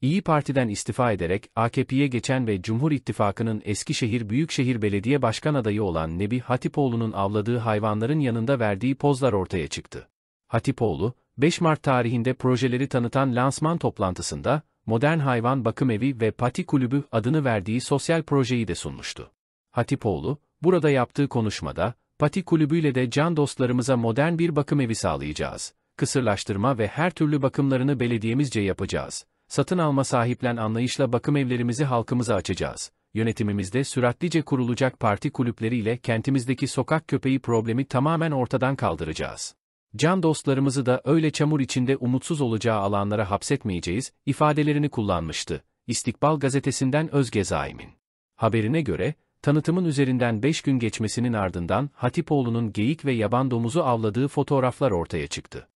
İyi Parti'den istifa ederek AKP'ye geçen ve Cumhur İttifakı'nın Eskişehir Büyükşehir Belediye Başkan adayı olan Nebi Hatipoğlu'nun avladığı hayvanların yanında verdiği pozlar ortaya çıktı. Hatipoğlu, 5 Mart tarihinde projeleri tanıtan lansman toplantısında, Modern Hayvan Bakım Evi ve Pati Kulübü adını verdiği sosyal projeyi de sunmuştu. Hatipoğlu, burada yaptığı konuşmada, Pati Kulübü'yle de can dostlarımıza modern bir bakım evi sağlayacağız, kısırlaştırma ve her türlü bakımlarını belediyemizce yapacağız, Satın alma sahiplen anlayışla bakım evlerimizi halkımıza açacağız. Yönetimimizde süratlice kurulacak parti kulüpleriyle kentimizdeki sokak köpeği problemi tamamen ortadan kaldıracağız. Can dostlarımızı da öyle çamur içinde umutsuz olacağı alanlara hapsetmeyeceğiz, ifadelerini kullanmıştı. İstikbal gazetesinden Özge Zaim'in. Haberine göre, tanıtımın üzerinden 5 gün geçmesinin ardından Hatipoğlu'nun geyik ve yaban domuzu avladığı fotoğraflar ortaya çıktı.